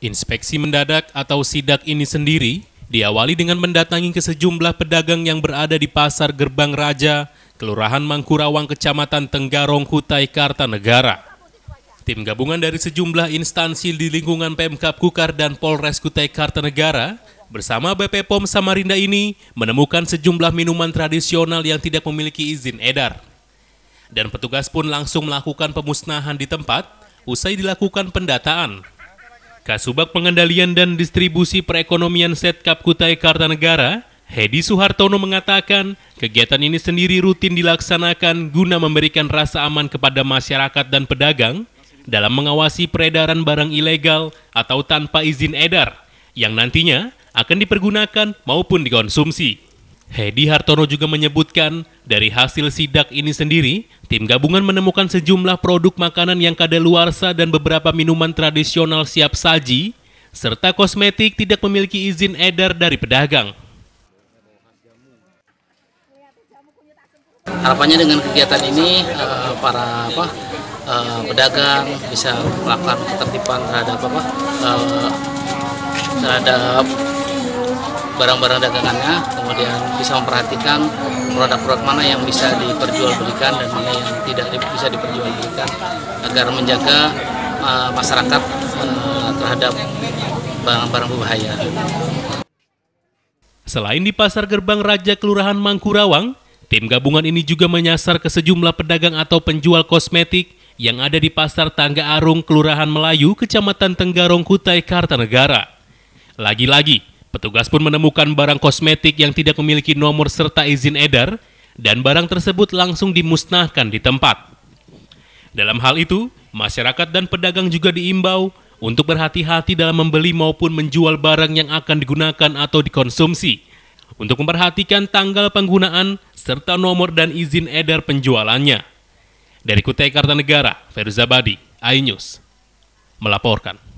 Inspeksi mendadak atau sidak ini sendiri diawali dengan mendatangi ke sejumlah pedagang yang berada di Pasar Gerbang Raja, Kelurahan Mangkurawang, Kecamatan Tenggarong, Kutai, Kartanegara. Tim gabungan dari sejumlah instansi di lingkungan Pemkap Kukar dan Polres Kutai Kartanegara bersama BP POM Samarinda ini menemukan sejumlah minuman tradisional yang tidak memiliki izin edar. Dan petugas pun langsung melakukan pemusnahan di tempat usai dilakukan pendataan. Kasubag Pengendalian dan Distribusi Perekonomian Setkap Kutai Kartanegara, Hedi Suhartono mengatakan, kegiatan ini sendiri rutin dilaksanakan guna memberikan rasa aman kepada masyarakat dan pedagang dalam mengawasi peredaran barang ilegal atau tanpa izin edar yang nantinya akan dipergunakan maupun dikonsumsi. Hedi Hartono juga menyebutkan, dari hasil sidak ini sendiri, tim gabungan menemukan sejumlah produk makanan yang kadaluarsa dan beberapa minuman tradisional siap saji, serta kosmetik tidak memiliki izin edar dari pedagang. Harapannya dengan kegiatan ini, eh, para apa, eh, pedagang bisa melakukan ketertiban terhadap apa, eh, terhadap barang-barang dagangannya, kemudian bisa memperhatikan produk-produk mana yang bisa diperjualbelikan dan mana yang tidak bisa diperjualbelikan agar menjaga uh, masyarakat uh, terhadap barang-barang berbahaya. Selain di Pasar Gerbang Raja Kelurahan Mangkurawang, tim gabungan ini juga menyasar ke sejumlah pedagang atau penjual kosmetik yang ada di Pasar Tangga Arung, Kelurahan Melayu, Kecamatan Tenggarong, Kutai, Kartanegara. Lagi-lagi, Petugas pun menemukan barang kosmetik yang tidak memiliki nomor serta izin edar dan barang tersebut langsung dimusnahkan di tempat. Dalam hal itu, masyarakat dan pedagang juga diimbau untuk berhati-hati dalam membeli maupun menjual barang yang akan digunakan atau dikonsumsi, untuk memperhatikan tanggal penggunaan serta nomor dan izin edar penjualannya. Dari Kutai Kartanegara, Feruzabadi, iNews, melaporkan.